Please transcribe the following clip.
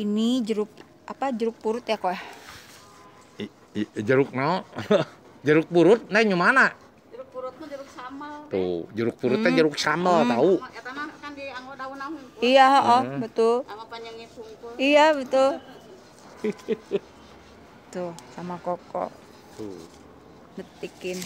ini jeruk apa jeruk purut ya kok jeruk no jeruk purut nah mana jeruk purut mah jeruk samal tuh jeruk purutnya hmm. jeruk samal hmm. tahu ya, kan iya oh betul iya betul tuh sama koko tuh detikin